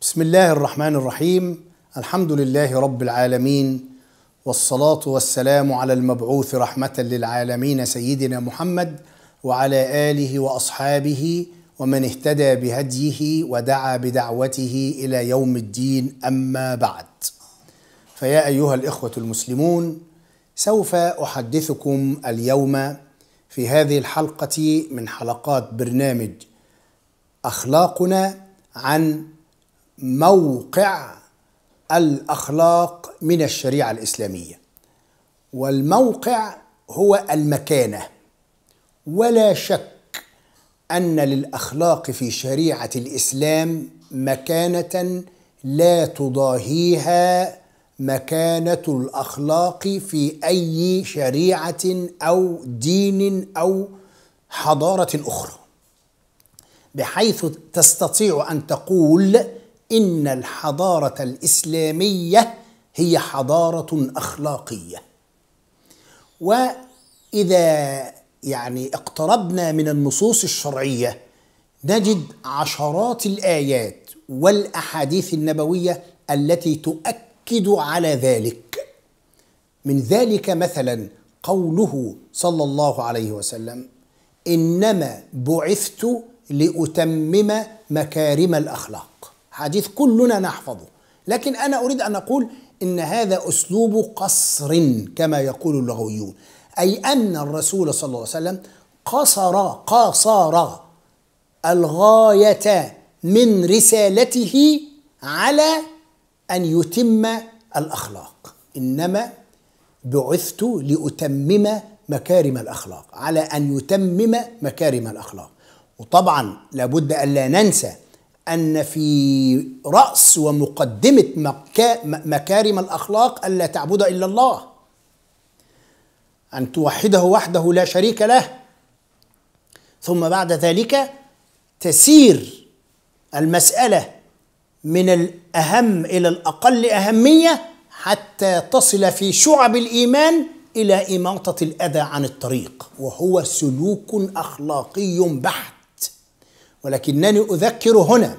بسم الله الرحمن الرحيم الحمد لله رب العالمين والصلاه والسلام على المبعوث رحمه للعالمين سيدنا محمد وعلى اله واصحابه ومن اهتدى بهديه ودعا بدعوته الى يوم الدين اما بعد فيا ايها الاخوه المسلمون سوف احدثكم اليوم في هذه الحلقه من حلقات برنامج اخلاقنا عن موقع الاخلاق من الشريعه الاسلاميه والموقع هو المكانه ولا شك ان للاخلاق في شريعه الاسلام مكانه لا تضاهيها مكانه الاخلاق في اي شريعه او دين او حضاره اخرى بحيث تستطيع ان تقول ان الحضاره الاسلاميه هي حضاره اخلاقيه واذا يعني اقتربنا من النصوص الشرعيه نجد عشرات الايات والاحاديث النبويه التي تؤكد على ذلك من ذلك مثلا قوله صلى الله عليه وسلم انما بعثت لاتمم مكارم الاخلاق حديث كلنا نحفظه لكن أنا أريد أن أقول إن هذا أسلوب قصر كما يقول اللغويون أي أن الرسول صلى الله عليه وسلم قصر قصر الغاية من رسالته على أن يتم الأخلاق إنما بعثت لأتمم مكارم الأخلاق على أن يتمم مكارم الأخلاق وطبعا لابد ألا ننسى أن في رأس ومقدمة مكا مكارم الأخلاق ألا تعبد إلا الله أن توحده وحده لا شريك له ثم بعد ذلك تسير المسألة من الأهم إلى الأقل أهمية حتى تصل في شعب الإيمان إلى إماطة الأذى عن الطريق وهو سلوك أخلاقي بحت ولكنني اذكر هنا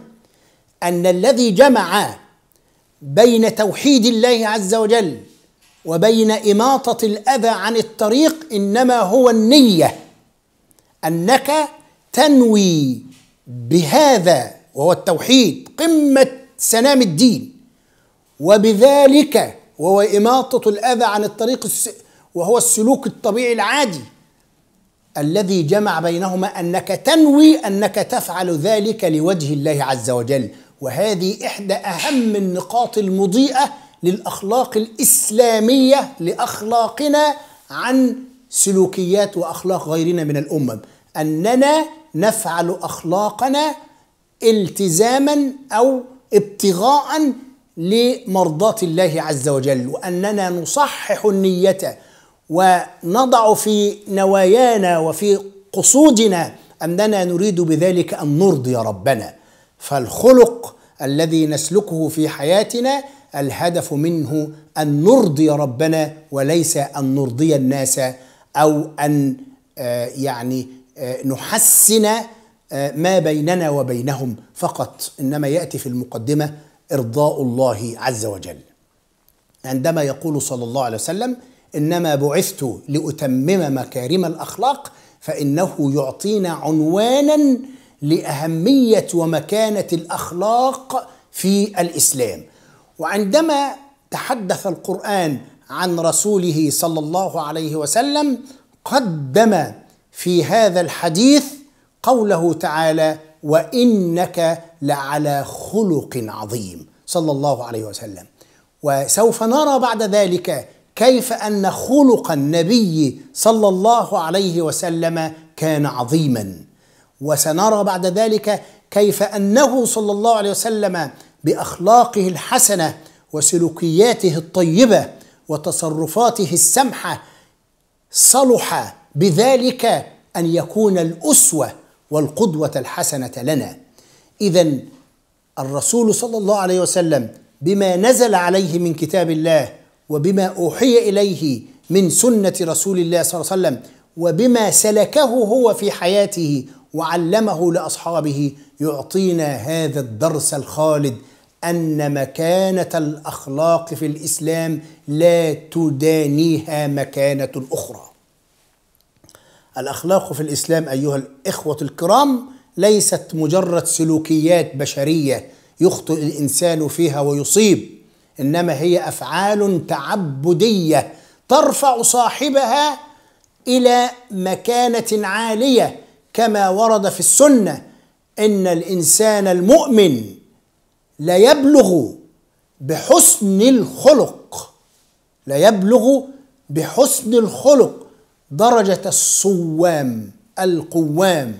ان الذي جمع بين توحيد الله عز وجل وبين اماطه الاذى عن الطريق انما هو النيه انك تنوي بهذا وهو التوحيد قمه سنام الدين وبذلك وهو اماطه الاذى عن الطريق وهو السلوك الطبيعي العادي الذي جمع بينهما انك تنوي انك تفعل ذلك لوجه الله عز وجل وهذه احدى اهم النقاط المضيئه للاخلاق الاسلاميه لاخلاقنا عن سلوكيات واخلاق غيرنا من الامم اننا نفعل اخلاقنا التزاما او ابتغاء لمرضاه الله عز وجل واننا نصحح النيه ونضع في نوايانا وفي قصودنا اننا نريد بذلك ان نرضي ربنا فالخلق الذي نسلكه في حياتنا الهدف منه ان نرضي ربنا وليس ان نرضي الناس او ان آه، يعني آه، نحسن آه، ما بيننا وبينهم فقط انما ياتي في المقدمه ارضاء الله عز وجل عندما يقول صلى الله عليه وسلم انما بعثت لاتمم مكارم الاخلاق فانه يعطينا عنوانا لاهميه ومكانه الاخلاق في الاسلام وعندما تحدث القران عن رسوله صلى الله عليه وسلم قدم في هذا الحديث قوله تعالى وانك لعلى خلق عظيم صلى الله عليه وسلم وسوف نرى بعد ذلك كيف ان خلق النبي صلى الله عليه وسلم كان عظيما وسنرى بعد ذلك كيف انه صلى الله عليه وسلم باخلاقه الحسنه وسلوكياته الطيبه وتصرفاته السمحه صلح بذلك ان يكون الاسوه والقدوه الحسنه لنا اذا الرسول صلى الله عليه وسلم بما نزل عليه من كتاب الله وبما أوحي إليه من سنة رسول الله صلى الله عليه وسلم وبما سلكه هو في حياته وعلمه لأصحابه يعطينا هذا الدرس الخالد أن مكانة الأخلاق في الإسلام لا تدانيها مكانة أخرى الأخلاق في الإسلام أيها الإخوة الكرام ليست مجرد سلوكيات بشرية يخطئ الإنسان فيها ويصيب انما هي افعال تعبديه ترفع صاحبها الى مكانه عاليه كما ورد في السنه ان الانسان المؤمن لا يبلغ بحسن الخلق لا يبلغ بحسن الخلق درجه الصوام القوام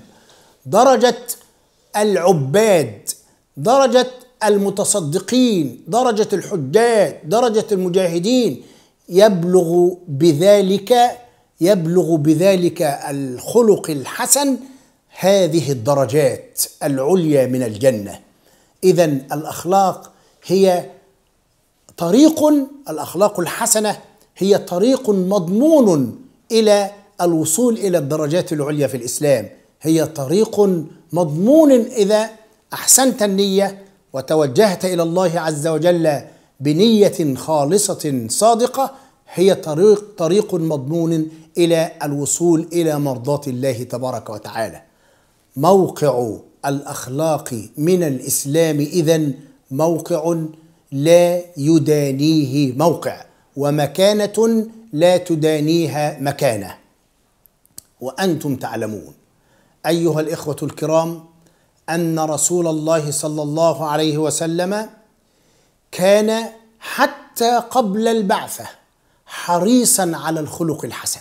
درجه العباد درجه المتصدقين درجة الحجاج درجة المجاهدين يبلغ بذلك يبلغ بذلك الخلق الحسن هذه الدرجات العليا من الجنة إذا الأخلاق هي طريق الأخلاق الحسنة هي طريق مضمون إلى الوصول إلى الدرجات العليا في الإسلام هي طريق مضمون إذا أحسنت النية وتوجهت الى الله عز وجل بنيه خالصه صادقه هي طريق طريق مضمون الى الوصول الى مرضاه الله تبارك وتعالى موقع الاخلاق من الاسلام اذا موقع لا يدانيه موقع ومكانه لا تدانيها مكانه وانتم تعلمون ايها الاخوه الكرام ان رسول الله صلى الله عليه وسلم كان حتى قبل البعثه حريصا على الخلق الحسن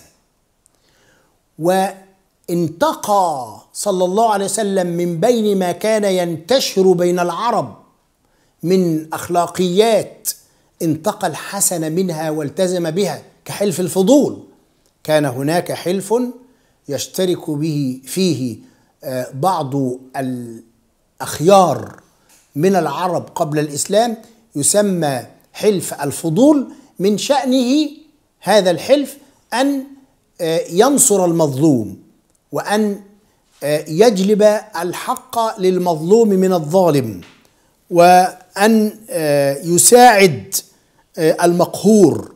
وانتقى صلى الله عليه وسلم من بين ما كان ينتشر بين العرب من اخلاقيات انتقى الحسن منها والتزم بها كحلف الفضول كان هناك حلف يشترك به فيه بعض الأخيار من العرب قبل الإسلام يسمى حلف الفضول من شأنه هذا الحلف أن آه، ينصر المظلوم وأن آه، يجلب الحق للمظلوم من الظالم وأن آه، يساعد المقهور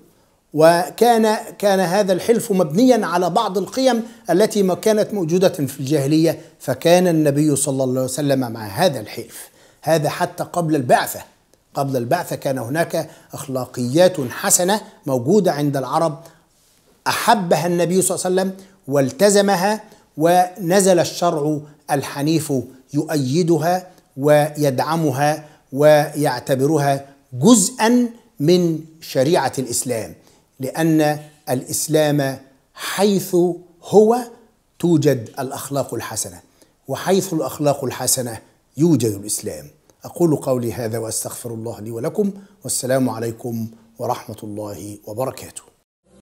وكان كان هذا الحلف مبنيا على بعض القيم التي ما كانت موجودة في الجاهلية فكان النبي صلى الله عليه وسلم مع هذا الحلف هذا حتى قبل البعثة قبل البعثة كان هناك أخلاقيات حسنة موجودة عند العرب أحبها النبي صلى الله عليه وسلم والتزمها ونزل الشرع الحنيف يؤيدها ويدعمها ويعتبرها جزءا من شريعة الإسلام لان الاسلام حيث هو توجد الاخلاق الحسنه وحيث الاخلاق الحسنه يوجد الاسلام اقول قولي هذا واستغفر الله لي ولكم والسلام عليكم ورحمه الله وبركاته